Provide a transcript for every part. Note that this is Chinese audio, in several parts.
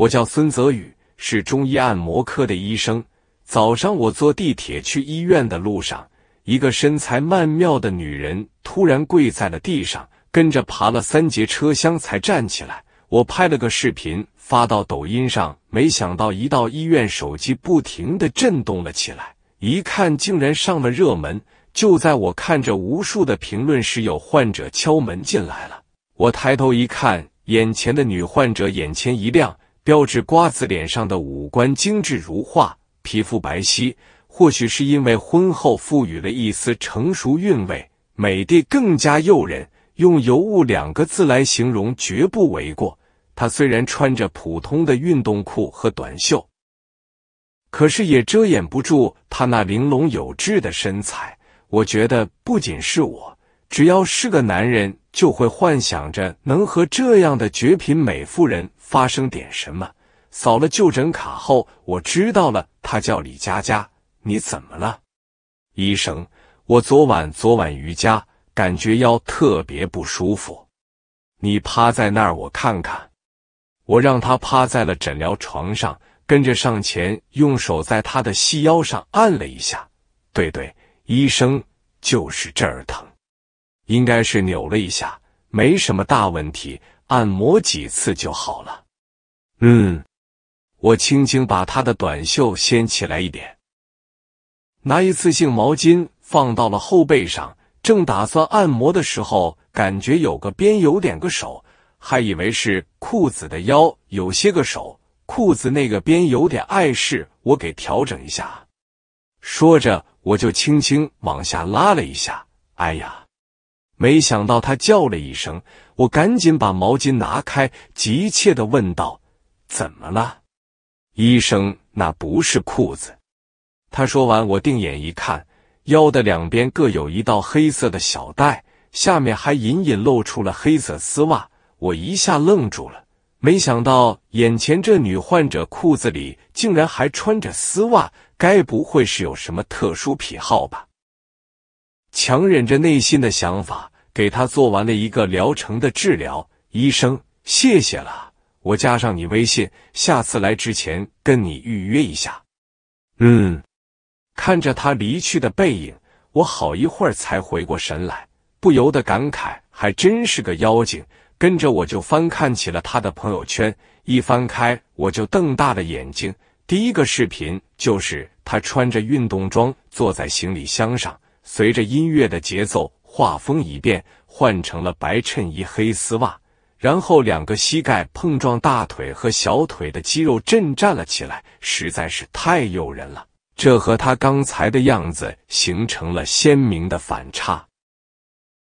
我叫孙泽宇，是中医按摩科的医生。早上我坐地铁去医院的路上，一个身材曼妙的女人突然跪在了地上，跟着爬了三节车厢才站起来。我拍了个视频发到抖音上，没想到一到医院，手机不停的震动了起来，一看竟然上了热门。就在我看着无数的评论时，有患者敲门进来了。我抬头一看，眼前的女患者眼前一亮。标志瓜子脸上的五官精致如画，皮肤白皙，或许是因为婚后赋予了一丝成熟韵味，美的更加诱人。用“尤物”两个字来形容绝不为过。她虽然穿着普通的运动裤和短袖，可是也遮掩不住她那玲珑有致的身材。我觉得不仅是我，只要是个男人，就会幻想着能和这样的绝品美妇人。发生点什么？扫了就诊卡后，我知道了，她叫李佳佳。你怎么了，医生？我昨晚昨晚瑜伽，感觉腰特别不舒服。你趴在那儿，我看看。我让她趴在了诊疗床上，跟着上前，用手在她的细腰上按了一下。对对，医生，就是这儿疼，应该是扭了一下，没什么大问题。按摩几次就好了。嗯，我轻轻把他的短袖掀起来一点，拿一次性毛巾放到了后背上，正打算按摩的时候，感觉有个边有点个手，还以为是裤子的腰有些个手，裤子那个边有点碍事，我给调整一下。说着，我就轻轻往下拉了一下。哎呀！没想到他叫了一声，我赶紧把毛巾拿开，急切的问道：“怎么了？”医生，那不是裤子。他说完，我定眼一看，腰的两边各有一道黑色的小带，下面还隐隐露出了黑色丝袜。我一下愣住了，没想到眼前这女患者裤子里竟然还穿着丝袜，该不会是有什么特殊癖好吧？强忍着内心的想法，给他做完了一个疗程的治疗。医生，谢谢了，我加上你微信，下次来之前跟你预约一下。嗯，看着他离去的背影，我好一会儿才回过神来，不由得感慨，还真是个妖精。跟着我就翻看起了他的朋友圈，一翻开我就瞪大了眼睛。第一个视频就是他穿着运动装坐在行李箱上。随着音乐的节奏，画风一变，换成了白衬衣、黑丝袜，然后两个膝盖碰撞，大腿和小腿的肌肉震颤了起来，实在是太诱人了。这和他刚才的样子形成了鲜明的反差。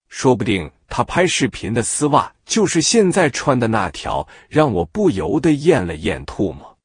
说不定他拍视频的丝袜就是现在穿的那条，让我不由得咽了咽唾沫。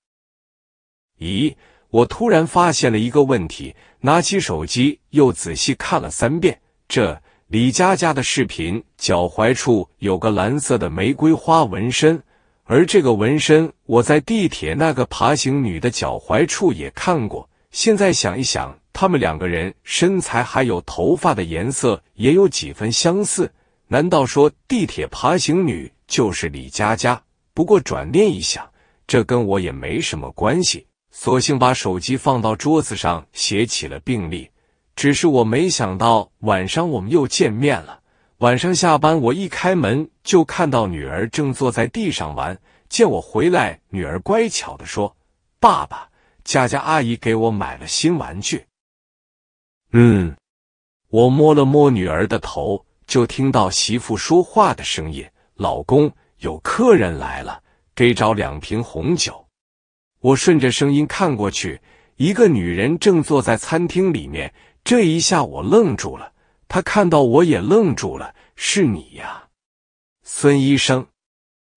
咦，我突然发现了一个问题。拿起手机，又仔细看了三遍。这李佳佳的视频，脚踝处有个蓝色的玫瑰花纹身，而这个纹身我在地铁那个爬行女的脚踝处也看过。现在想一想，他们两个人身材还有头发的颜色也有几分相似。难道说地铁爬行女就是李佳佳？不过转念一想，这跟我也没什么关系。索性把手机放到桌子上，写起了病历。只是我没想到晚上我们又见面了。晚上下班，我一开门就看到女儿正坐在地上玩。见我回来，女儿乖巧地说：“爸爸，佳佳阿姨给我买了新玩具。”嗯，我摸了摸女儿的头，就听到媳妇说话的声音：“老公，有客人来了，给找两瓶红酒。”我顺着声音看过去，一个女人正坐在餐厅里面。这一下我愣住了，她看到我也愣住了。是你呀，孙医生。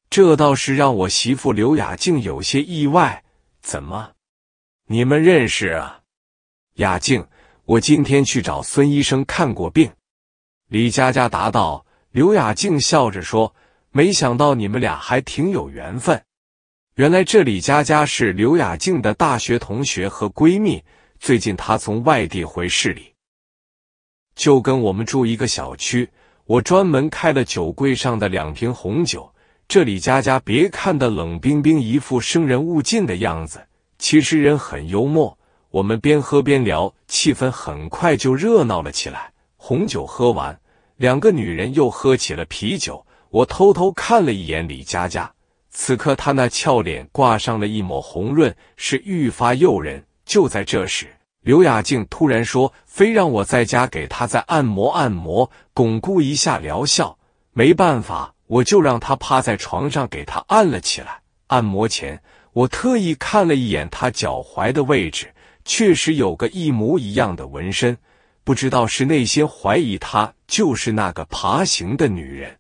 这倒是让我媳妇刘雅静有些意外。怎么，你们认识啊？雅静，我今天去找孙医生看过病。李佳佳答道。刘雅静笑着说：“没想到你们俩还挺有缘分。”原来这李佳佳是刘雅静的大学同学和闺蜜。最近她从外地回市里，就跟我们住一个小区。我专门开了酒柜上的两瓶红酒。这李佳佳别看的冷冰冰，一副生人勿近的样子，其实人很幽默。我们边喝边聊，气氛很快就热闹了起来。红酒喝完，两个女人又喝起了啤酒。我偷偷看了一眼李佳佳。此刻，她那俏脸挂上了一抹红润，是愈发诱人。就在这时，刘雅静突然说：“非让我在家给她再按摩按摩，巩固一下疗效。”没办法，我就让她趴在床上给她按了起来。按摩前，我特意看了一眼她脚踝的位置，确实有个一模一样的纹身。不知道是内心怀疑她就是那个爬行的女人，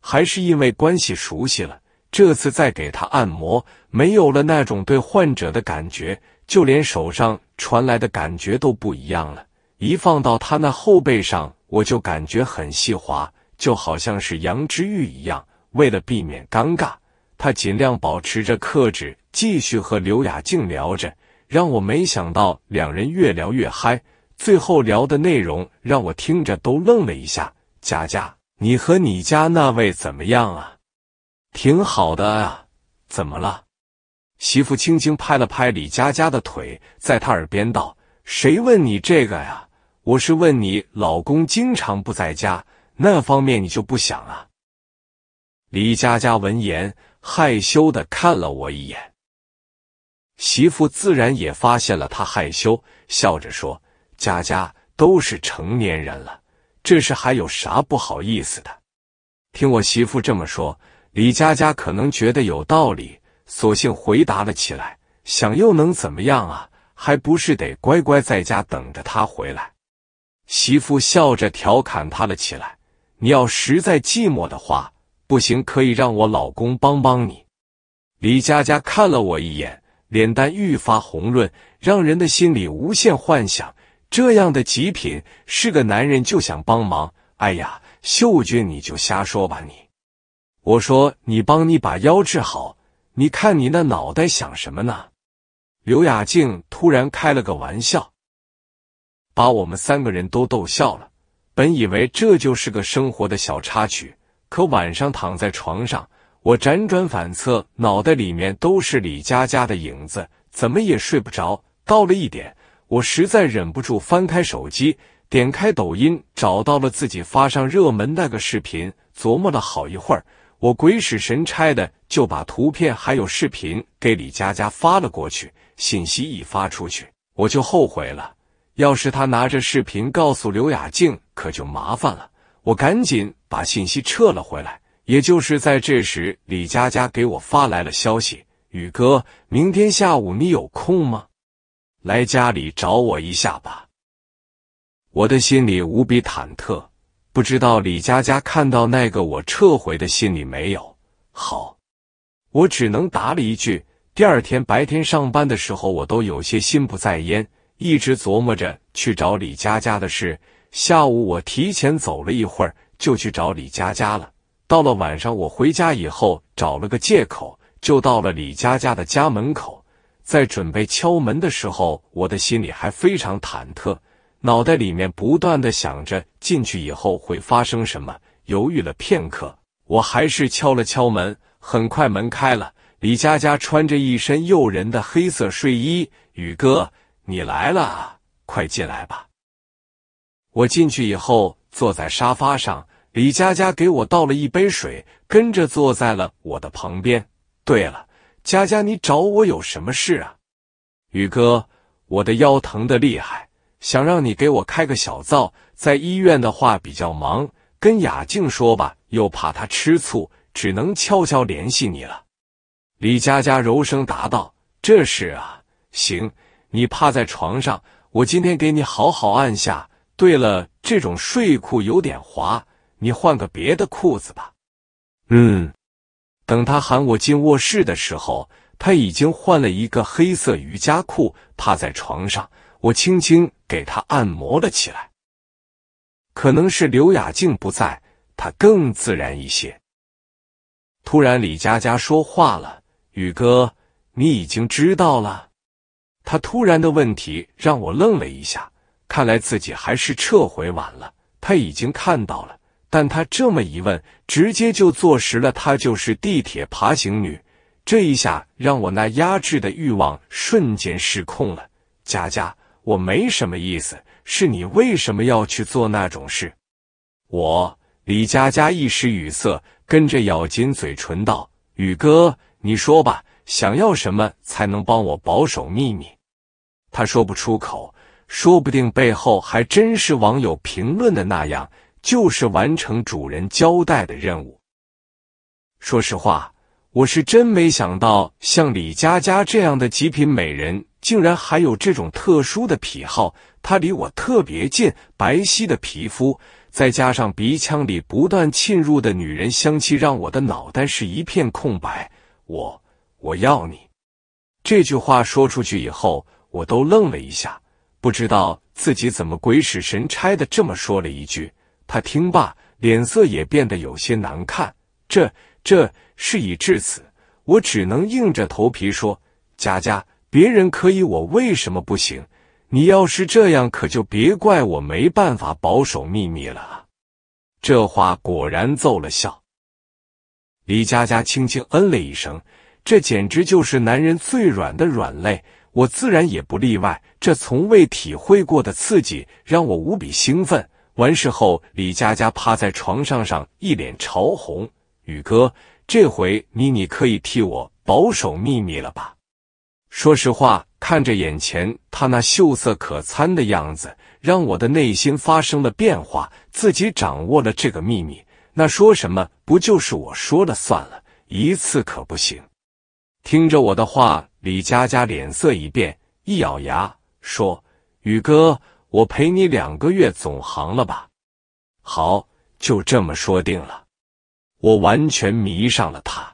还是因为关系熟悉了。这次再给他按摩，没有了那种对患者的感觉，就连手上传来的感觉都不一样了。一放到他那后背上，我就感觉很细滑，就好像是羊脂玉一样。为了避免尴尬，他尽量保持着克制，继续和刘雅静聊着。让我没想到，两人越聊越嗨，最后聊的内容让我听着都愣了一下：“佳佳，你和你家那位怎么样啊？”挺好的啊，怎么了？媳妇轻轻拍了拍李佳佳的腿，在她耳边道：“谁问你这个呀？我是问你，老公经常不在家，那方面你就不想啊？”李佳佳闻言，害羞的看了我一眼。媳妇自然也发现了她害羞，笑着说：“佳佳，都是成年人了，这事还有啥不好意思的？”听我媳妇这么说。李佳佳可能觉得有道理，索性回答了起来。想又能怎么样啊？还不是得乖乖在家等着他回来。媳妇笑着调侃他了起来：“你要实在寂寞的话，不行，可以让我老公帮帮你。”李佳佳看了我一眼，脸蛋愈发红润，让人的心里无限幻想。这样的极品，是个男人就想帮忙。哎呀，秀君，你就瞎说吧你。我说：“你帮你把腰治好，你看你那脑袋想什么呢？”刘雅静突然开了个玩笑，把我们三个人都逗笑了。本以为这就是个生活的小插曲，可晚上躺在床上，我辗转反侧，脑袋里面都是李佳佳的影子，怎么也睡不着。到了一点，我实在忍不住，翻开手机，点开抖音，找到了自己发上热门那个视频，琢磨了好一会儿。我鬼使神差的就把图片还有视频给李佳佳发了过去，信息一发出去，我就后悔了。要是他拿着视频告诉刘雅静，可就麻烦了。我赶紧把信息撤了回来。也就是在这时，李佳佳给我发来了消息：“宇哥，明天下午你有空吗？来家里找我一下吧。”我的心里无比忐忑。不知道李佳佳看到那个我撤回的信里没有？好，我只能答了一句。第二天白天上班的时候，我都有些心不在焉，一直琢磨着去找李佳佳的事。下午我提前走了一会儿，就去找李佳佳了。到了晚上，我回家以后找了个借口，就到了李佳佳的家门口。在准备敲门的时候，我的心里还非常忐忑。脑袋里面不断的想着进去以后会发生什么，犹豫了片刻，我还是敲了敲门。很快门开了，李佳佳穿着一身诱人的黑色睡衣：“宇哥，你来了，快进来吧。”我进去以后坐在沙发上，李佳佳给我倒了一杯水，跟着坐在了我的旁边。对了，佳佳，你找我有什么事啊？宇哥，我的腰疼的厉害。想让你给我开个小灶，在医院的话比较忙，跟雅静说吧，又怕她吃醋，只能悄悄联系你了。李佳佳柔声答道：“这是啊，行，你趴在床上，我今天给你好好按下。对了，这种睡裤有点滑，你换个别的裤子吧。”嗯，等他喊我进卧室的时候，他已经换了一个黑色瑜伽裤，趴在床上，我轻轻。给他按摩了起来，可能是刘雅静不在，他更自然一些。突然，李佳佳说话了：“宇哥，你已经知道了。”他突然的问题让我愣了一下，看来自己还是撤回晚了，他已经看到了。但他这么一问，直接就坐实了他就是地铁爬行女。这一下让我那压制的欲望瞬间失控了，佳佳。我没什么意思，是你为什么要去做那种事？我李佳佳一时语塞，跟着咬紧嘴唇道：“宇哥，你说吧，想要什么才能帮我保守秘密？”他说不出口，说不定背后还真是网友评论的那样，就是完成主人交代的任务。说实话，我是真没想到，像李佳佳这样的极品美人。竟然还有这种特殊的癖好，他离我特别近，白皙的皮肤，再加上鼻腔里不断沁入的女人香气，让我的脑袋是一片空白。我，我要你这句话说出去以后，我都愣了一下，不知道自己怎么鬼使神差的这么说了一句。他听罢，脸色也变得有些难看。这，这事已至此，我只能硬着头皮说：“佳佳。”别人可以，我为什么不行？你要是这样，可就别怪我没办法保守秘密了。这话果然奏了效。李佳佳轻轻嗯了一声，这简直就是男人最软的软肋，我自然也不例外。这从未体会过的刺激，让我无比兴奋。完事后，李佳佳趴在床上上，一脸潮红。宇哥，这回你你可以替我保守秘密了吧？说实话，看着眼前他那秀色可餐的样子，让我的内心发生了变化。自己掌握了这个秘密，那说什么不就是我说了算了一次可不行。听着我的话，李佳佳脸色一变，一咬牙说：“宇哥，我陪你两个月总行了吧？”好，就这么说定了。我完全迷上了他。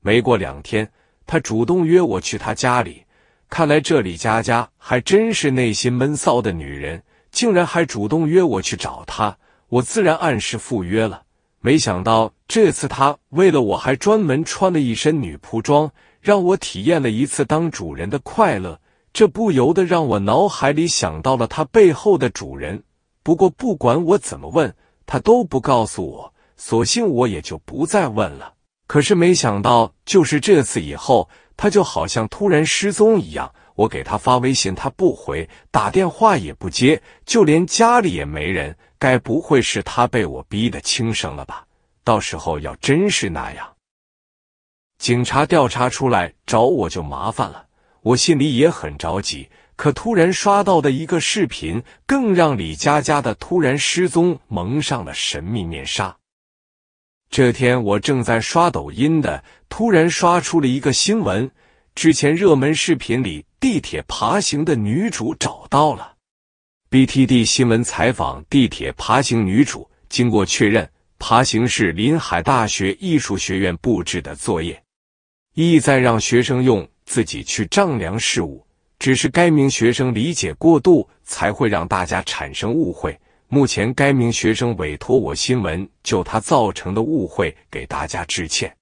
没过两天。他主动约我去他家里，看来这李佳佳还真是内心闷骚的女人，竟然还主动约我去找他。我自然按时赴约了，没想到这次他为了我还专门穿了一身女仆装，让我体验了一次当主人的快乐。这不由得让我脑海里想到了他背后的主人。不过不管我怎么问，他都不告诉我，索性我也就不再问了。可是没想到，就是这次以后，他就好像突然失踪一样。我给他发微信，他不回；打电话也不接，就连家里也没人。该不会是他被我逼得轻生了吧？到时候要真是那样，警察调查出来找我就麻烦了。我心里也很着急。可突然刷到的一个视频，更让李佳佳的突然失踪蒙上了神秘面纱。这天我正在刷抖音的，突然刷出了一个新闻。之前热门视频里地铁爬行的女主找到了。BTD 新闻采访地铁爬行女主，经过确认，爬行是临海大学艺术学院布置的作业，意在让学生用自己去丈量事物。只是该名学生理解过度，才会让大家产生误会。目前，该名学生委托我新闻就他造成的误会给大家致歉。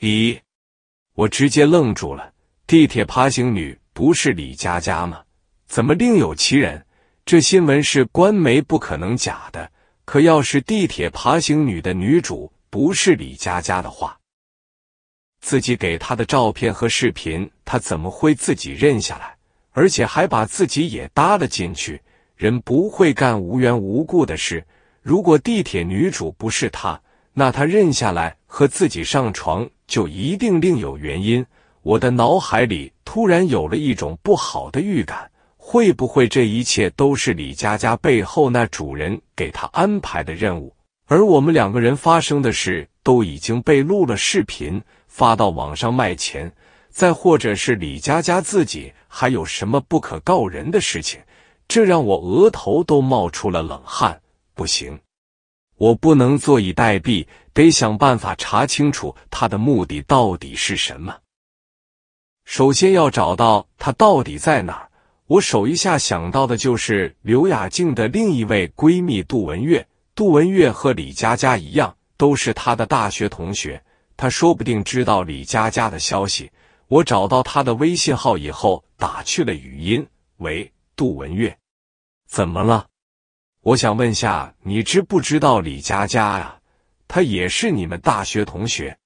一，我直接愣住了。地铁爬行女不是李佳佳吗？怎么另有其人？这新闻是官媒，不可能假的。可要是地铁爬行女的女主不是李佳佳的话，自己给她的照片和视频，她怎么会自己认下来？而且还把自己也搭了进去。人不会干无缘无故的事。如果地铁女主不是他，那他认下来和自己上床就一定另有原因。我的脑海里突然有了一种不好的预感：会不会这一切都是李佳佳背后那主人给她安排的任务？而我们两个人发生的事都已经被录了视频，发到网上卖钱。再或者是李佳佳自己还有什么不可告人的事情？这让我额头都冒出了冷汗，不行，我不能坐以待毙，得想办法查清楚他的目的到底是什么。首先要找到他到底在哪儿。我手一下想到的就是刘雅静的另一位闺蜜杜文月，杜文月和李佳佳一样，都是她的大学同学，她说不定知道李佳佳的消息。我找到她的微信号以后，打去了语音，喂，杜文月。怎么了？我想问下，你知不知道李佳佳呀？她也是你们大学同学。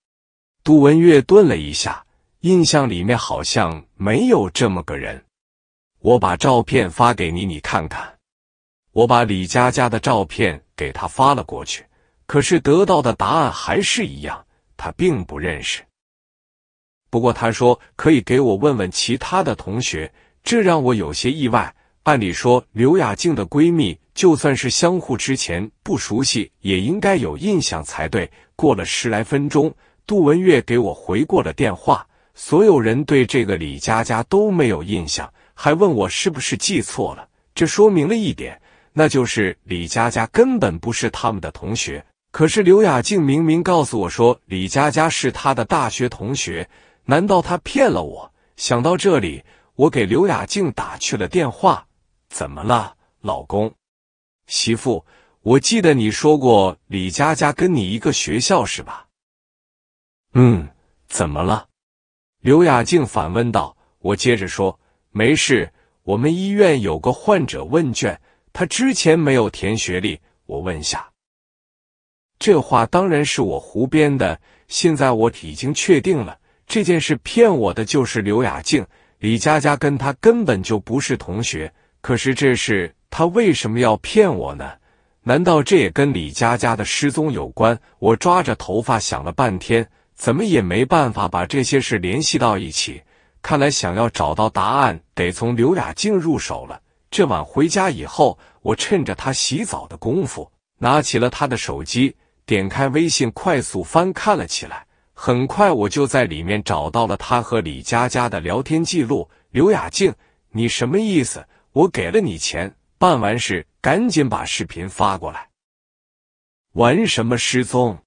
杜文月顿了一下，印象里面好像没有这么个人。我把照片发给你，你看看。我把李佳佳的照片给他发了过去，可是得到的答案还是一样，他并不认识。不过他说可以给我问问其他的同学，这让我有些意外。按理说，刘雅静的闺蜜就算是相互之前不熟悉，也应该有印象才对。过了十来分钟，杜文月给我回过了电话。所有人对这个李佳佳都没有印象，还问我是不是记错了。这说明了一点，那就是李佳佳根本不是他们的同学。可是刘雅静明明告诉我说，李佳佳是她的大学同学。难道她骗了我？想到这里，我给刘雅静打去了电话。怎么了，老公？媳妇，我记得你说过李佳佳跟你一个学校是吧？嗯，怎么了？刘雅静反问道。我接着说，没事，我们医院有个患者问卷，他之前没有填学历，我问下。这话当然是我胡编的。现在我已经确定了，这件事骗我的就是刘雅静，李佳佳跟他根本就不是同学。可是这是他为什么要骗我呢？难道这也跟李佳佳的失踪有关？我抓着头发想了半天，怎么也没办法把这些事联系到一起。看来想要找到答案，得从刘雅静入手了。这晚回家以后，我趁着她洗澡的功夫，拿起了她的手机，点开微信，快速翻看了起来。很快，我就在里面找到了她和李佳佳的聊天记录。刘雅静，你什么意思？我给了你钱，办完事赶紧把视频发过来。玩什么失踪？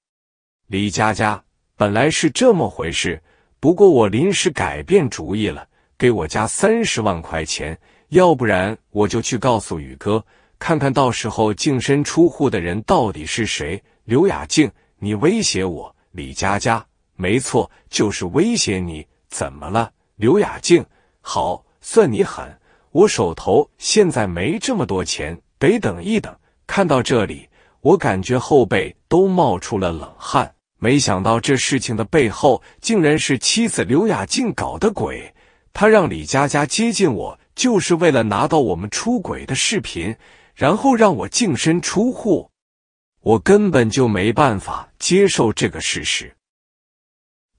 李佳佳，本来是这么回事，不过我临时改变主意了，给我加三十万块钱，要不然我就去告诉宇哥，看看到时候净身出户的人到底是谁。刘雅静，你威胁我，李佳佳，没错，就是威胁你，怎么了？刘雅静，好，算你狠。我手头现在没这么多钱，得等一等。看到这里，我感觉后背都冒出了冷汗。没想到这事情的背后竟然是妻子刘雅静搞的鬼。他让李佳佳接近我，就是为了拿到我们出轨的视频，然后让我净身出户。我根本就没办法接受这个事实。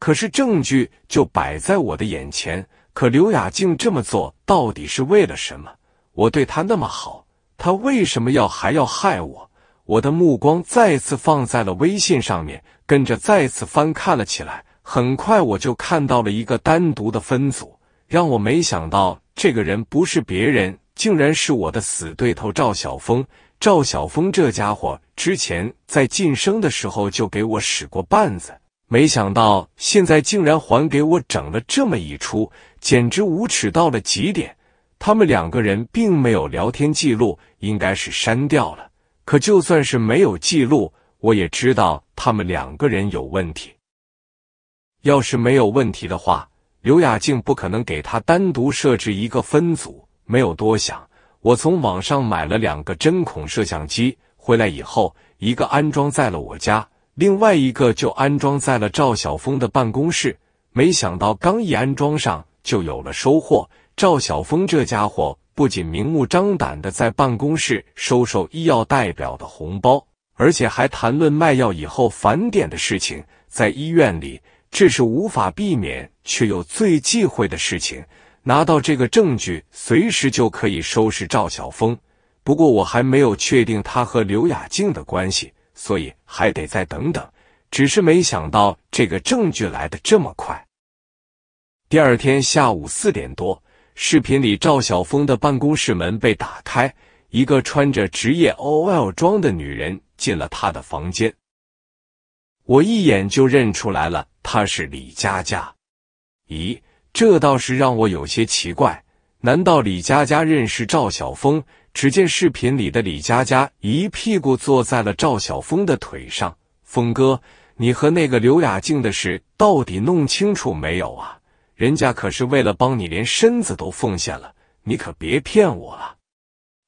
可是证据就摆在我的眼前。可刘雅静这么做到底是为了什么？我对她那么好，她为什么要还要害我？我的目光再次放在了微信上面，跟着再次翻看了起来。很快我就看到了一个单独的分组，让我没想到，这个人不是别人，竟然是我的死对头赵晓峰。赵晓峰这家伙之前在晋升的时候就给我使过绊子。没想到现在竟然还给我整了这么一出，简直无耻到了极点！他们两个人并没有聊天记录，应该是删掉了。可就算是没有记录，我也知道他们两个人有问题。要是没有问题的话，刘雅静不可能给他单独设置一个分组。没有多想，我从网上买了两个针孔摄像机，回来以后一个安装在了我家。另外一个就安装在了赵晓峰的办公室，没想到刚一安装上就有了收获。赵晓峰这家伙不仅明目张胆的在办公室收受医药代表的红包，而且还谈论卖药以后返点的事情。在医院里，这是无法避免却又最忌讳的事情。拿到这个证据，随时就可以收拾赵晓峰。不过我还没有确定他和刘雅静的关系。所以还得再等等，只是没想到这个证据来的这么快。第二天下午四点多，视频里赵晓峰的办公室门被打开，一个穿着职业 OL 装的女人进了他的房间。我一眼就认出来了，她是李佳佳。咦，这倒是让我有些奇怪，难道李佳佳认识赵晓峰？只见视频里的李佳佳一屁股坐在了赵晓峰的腿上，峰哥，你和那个刘雅静的事到底弄清楚没有啊？人家可是为了帮你，连身子都奉献了，你可别骗我了。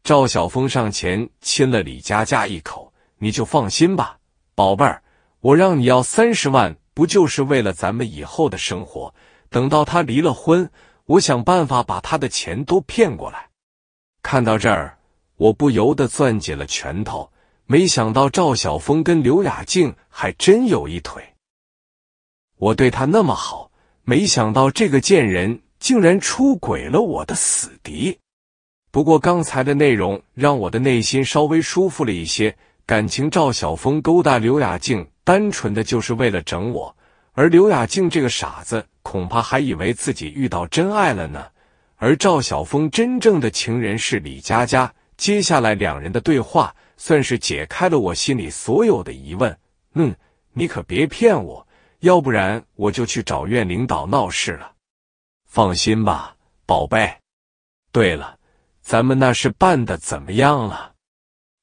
赵晓峰上前亲了李佳佳一口，你就放心吧，宝贝儿，我让你要三十万，不就是为了咱们以后的生活？等到他离了婚，我想办法把他的钱都骗过来。看到这儿，我不由得攥紧了拳头。没想到赵晓峰跟刘雅静还真有一腿。我对他那么好，没想到这个贱人竟然出轨了我的死敌。不过刚才的内容让我的内心稍微舒服了一些。感情赵晓峰勾搭刘雅静，单纯的就是为了整我，而刘雅静这个傻子恐怕还以为自己遇到真爱了呢。而赵晓峰真正的情人是李佳佳。接下来两人的对话算是解开了我心里所有的疑问。嗯，你可别骗我，要不然我就去找院领导闹事了。放心吧，宝贝。对了，咱们那事办的怎么样了？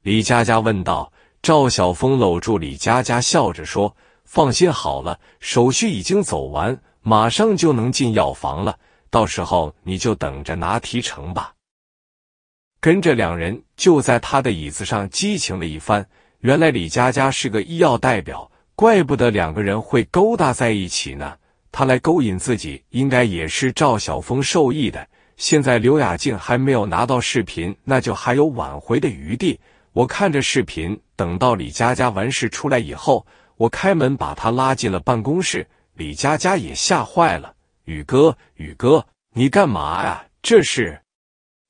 李佳佳问道。赵晓峰搂住李佳佳，笑着说：“放心好了，手续已经走完，马上就能进药房了。”到时候你就等着拿提成吧。跟着两人就在他的椅子上激情了一番。原来李佳佳是个医药代表，怪不得两个人会勾搭在一起呢。他来勾引自己，应该也是赵晓峰授意的。现在刘雅静还没有拿到视频，那就还有挽回的余地。我看着视频，等到李佳佳完事出来以后，我开门把她拉进了办公室。李佳佳也吓坏了。宇哥，宇哥，你干嘛呀？这是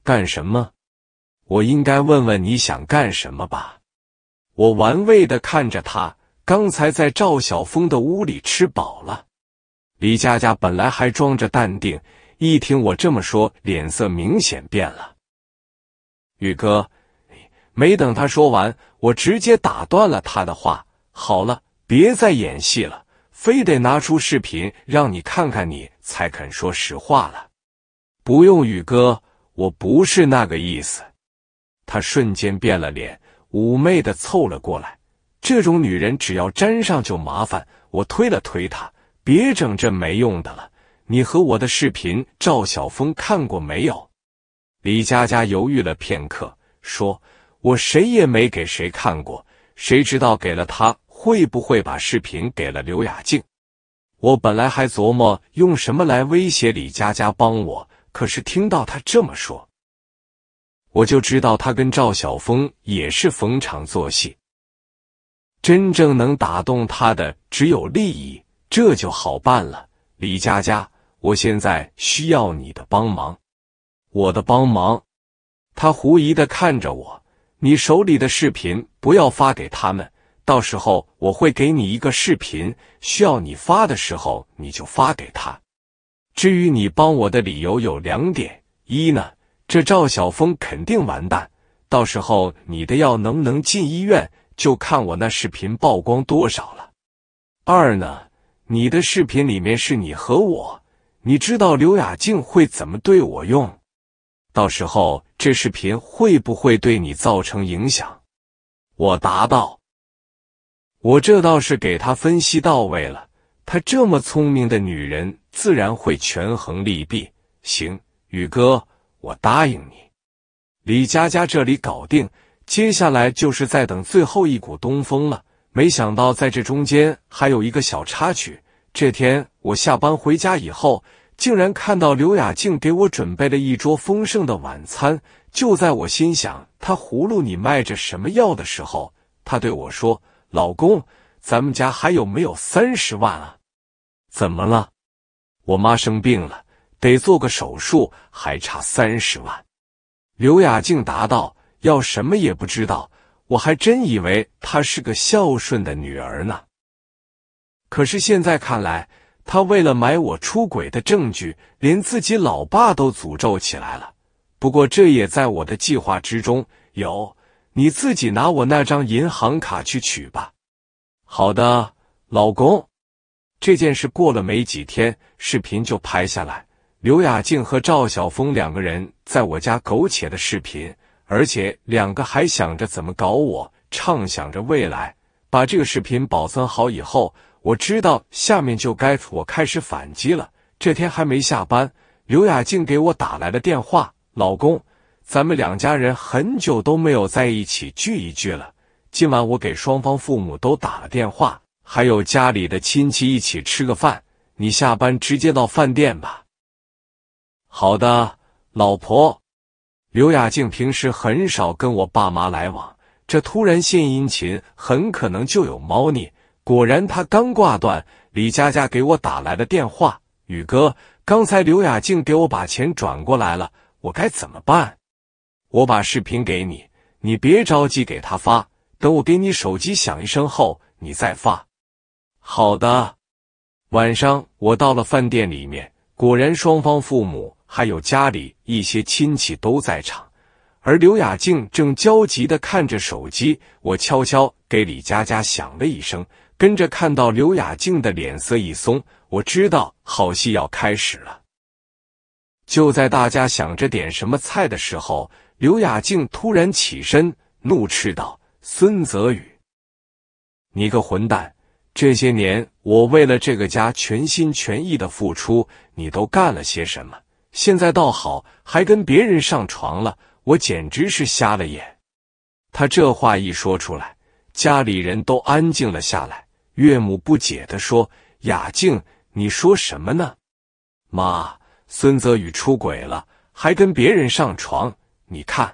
干什么？我应该问问你想干什么吧。我玩味的看着他，刚才在赵晓峰的屋里吃饱了。李佳佳本来还装着淡定，一听我这么说，脸色明显变了。宇哥，没等他说完，我直接打断了他的话。好了，别再演戏了。非得拿出视频让你看看，你才肯说实话了。不用宇哥，我不是那个意思。她瞬间变了脸，妩媚的凑了过来。这种女人只要沾上就麻烦。我推了推她，别整这没用的了。你和我的视频，赵晓峰看过没有？李佳佳犹豫了片刻，说：“我谁也没给谁看过，谁知道给了他。”会不会把视频给了刘雅静？我本来还琢磨用什么来威胁李佳佳帮我，可是听到她这么说，我就知道她跟赵晓峰也是逢场作戏。真正能打动她的只有利益，这就好办了。李佳佳，我现在需要你的帮忙，我的帮忙。他狐疑的看着我，你手里的视频不要发给他们。到时候我会给你一个视频，需要你发的时候你就发给他。至于你帮我的理由有两点：一呢，这赵晓峰肯定完蛋，到时候你的药能不能进医院就看我那视频曝光多少了；二呢，你的视频里面是你和我，你知道刘雅静会怎么对我用，到时候这视频会不会对你造成影响？我答道。我这倒是给他分析到位了，她这么聪明的女人，自然会权衡利弊。行，宇哥，我答应你。李佳佳这里搞定，接下来就是在等最后一股东风了。没想到在这中间还有一个小插曲。这天我下班回家以后，竟然看到刘雅静给我准备了一桌丰盛的晚餐。就在我心想她葫芦里卖着什么药的时候，她对我说。老公，咱们家还有没有三十万啊？怎么了？我妈生病了，得做个手术，还差三十万。刘雅静答道：“要什么也不知道，我还真以为她是个孝顺的女儿呢。可是现在看来，她为了买我出轨的证据，连自己老爸都诅咒起来了。不过这也在我的计划之中。”有。你自己拿我那张银行卡去取吧。好的，老公。这件事过了没几天，视频就拍下来，刘雅静和赵晓峰两个人在我家苟且的视频，而且两个还想着怎么搞我，畅想着未来。把这个视频保存好以后，我知道下面就该我开始反击了。这天还没下班，刘雅静给我打来了电话，老公。咱们两家人很久都没有在一起聚一聚了。今晚我给双方父母都打了电话，还有家里的亲戚一起吃个饭。你下班直接到饭店吧。好的，老婆。刘雅静平时很少跟我爸妈来往，这突然献殷勤，很可能就有猫腻。果然，她刚挂断，李佳佳给我打来的电话。宇哥，刚才刘雅静给我把钱转过来了，我该怎么办？我把视频给你，你别着急给他发，等我给你手机响一声后，你再发。好的，晚上我到了饭店里面，果然双方父母还有家里一些亲戚都在场，而刘雅静正焦急的看着手机。我悄悄给李佳佳响了一声，跟着看到刘雅静的脸色一松，我知道好戏要开始了。就在大家想着点什么菜的时候。刘雅静突然起身，怒斥道：“孙泽宇，你个混蛋！这些年我为了这个家全心全意的付出，你都干了些什么？现在倒好，还跟别人上床了！我简直是瞎了眼！”他这话一说出来，家里人都安静了下来。岳母不解的说：“雅静，你说什么呢？妈，孙泽宇出轨了，还跟别人上床。”你看，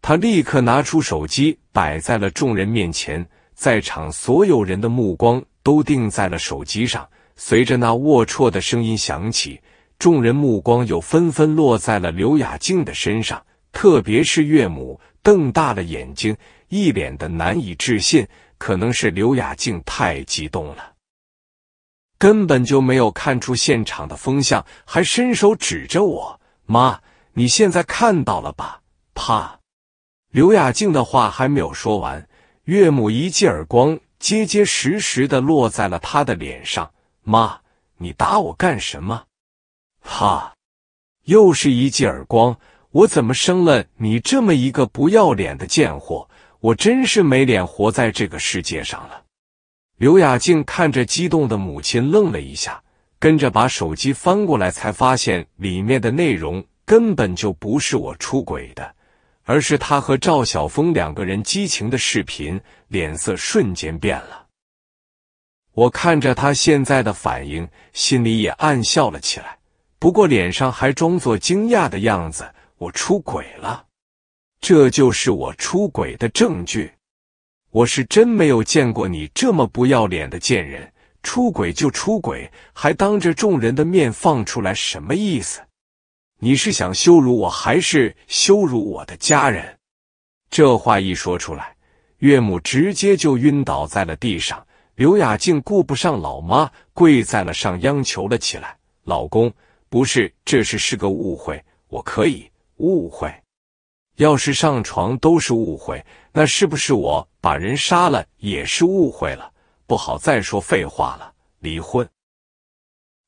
他立刻拿出手机，摆在了众人面前。在场所有人的目光都定在了手机上。随着那龌龊的声音响起，众人目光又纷纷落在了刘雅静的身上。特别是岳母，瞪大了眼睛，一脸的难以置信。可能是刘雅静太激动了，根本就没有看出现场的风向，还伸手指着我，妈。你现在看到了吧？啪！刘雅静的话还没有说完，岳母一记耳光结结实实的落在了她的脸上。妈，你打我干什么？啪！又是一记耳光。我怎么生了你这么一个不要脸的贱货？我真是没脸活在这个世界上了。刘雅静看着激动的母亲，愣了一下，跟着把手机翻过来，才发现里面的内容。根本就不是我出轨的，而是他和赵晓峰两个人激情的视频。脸色瞬间变了，我看着他现在的反应，心里也暗笑了起来，不过脸上还装作惊讶的样子。我出轨了，这就是我出轨的证据。我是真没有见过你这么不要脸的贱人，出轨就出轨，还当着众人的面放出来，什么意思？你是想羞辱我，还是羞辱我的家人？这话一说出来，岳母直接就晕倒在了地上。刘雅静顾不上老妈，跪在了上，央求了起来：“老公，不是，这是是个误会，我可以误会。要是上床都是误会，那是不是我把人杀了也是误会了？不好再说废话了，离婚。”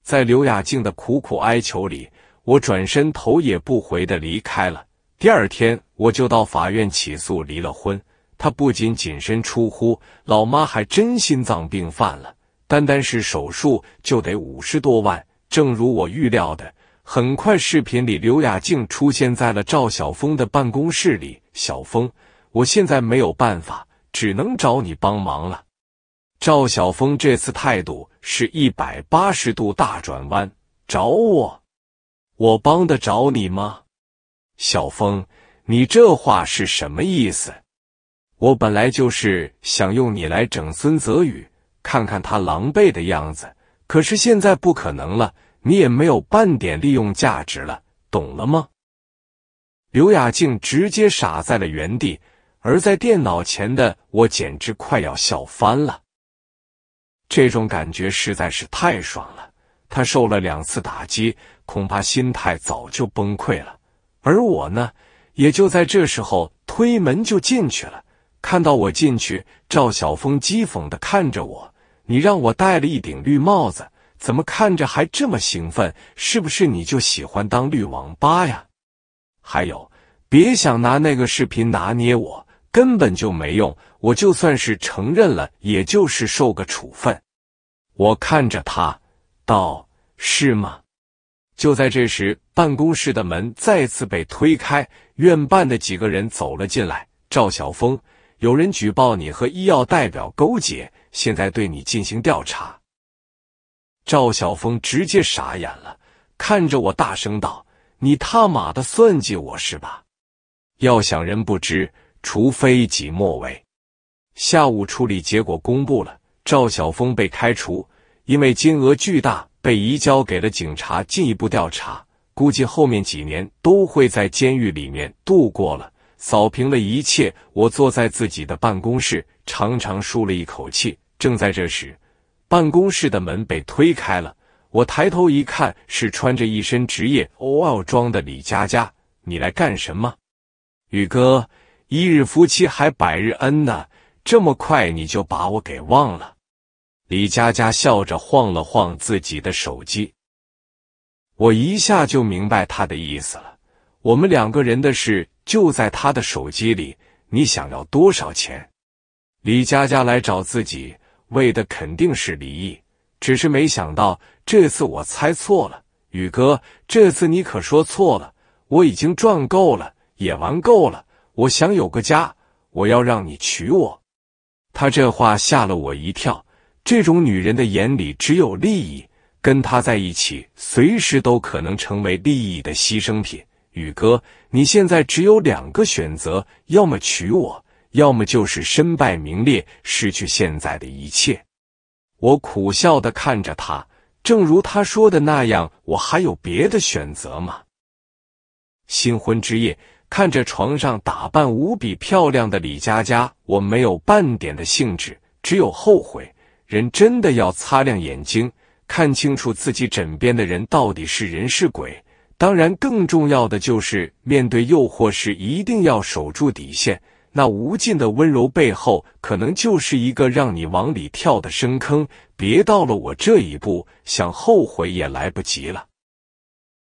在刘雅静的苦苦哀求里。我转身，头也不回的离开了。第二天，我就到法院起诉，离了婚。他不仅谨慎出乎，老妈还真心脏病犯了，单单是手术就得五十多万。正如我预料的，很快，视频里刘雅静出现在了赵晓峰的办公室里。小峰，我现在没有办法，只能找你帮忙了。赵晓峰这次态度是一百八十度大转弯，找我。我帮得着你吗，小峰？你这话是什么意思？我本来就是想用你来整孙泽宇，看看他狼狈的样子。可是现在不可能了，你也没有半点利用价值了，懂了吗？刘雅静直接傻在了原地，而在电脑前的我简直快要笑翻了。这种感觉实在是太爽了。他受了两次打击。恐怕心态早就崩溃了，而我呢，也就在这时候推门就进去了。看到我进去，赵晓峰讥讽的看着我：“你让我戴了一顶绿帽子，怎么看着还这么兴奋？是不是你就喜欢当绿王八呀？还有，别想拿那个视频拿捏我，根本就没用。我就算是承认了，也就是受个处分。”我看着他道：“是吗？”就在这时，办公室的门再次被推开，院办的几个人走了进来。赵晓峰，有人举报你和医药代表勾结，现在对你进行调查。赵晓峰直接傻眼了，看着我大声道：“你他妈的算计我是吧？要想人不知，除非己莫为。”下午处理结果公布了，赵晓峰被开除，因为金额巨大。被移交给了警察进一步调查，估计后面几年都会在监狱里面度过了。扫平了一切，我坐在自己的办公室，长长舒了一口气。正在这时，办公室的门被推开了，我抬头一看，是穿着一身职业 OL 装的李佳佳。你来干什么，宇哥？一日夫妻还百日恩呢，这么快你就把我给忘了。李佳佳笑着晃了晃自己的手机，我一下就明白他的意思了。我们两个人的事就在他的手机里。你想要多少钱？李佳佳来找自己，为的肯定是离异，只是没想到这次我猜错了。宇哥，这次你可说错了。我已经赚够了，也玩够了。我想有个家，我要让你娶我。他这话吓了我一跳。这种女人的眼里只有利益，跟她在一起，随时都可能成为利益的牺牲品。宇哥，你现在只有两个选择：要么娶我，要么就是身败名裂，失去现在的一切。我苦笑的看着他，正如他说的那样，我还有别的选择吗？新婚之夜，看着床上打扮无比漂亮的李佳佳，我没有半点的兴致，只有后悔。人真的要擦亮眼睛，看清楚自己枕边的人到底是人是鬼。当然，更重要的就是面对诱惑时，一定要守住底线。那无尽的温柔背后，可能就是一个让你往里跳的深坑。别到了我这一步，想后悔也来不及了。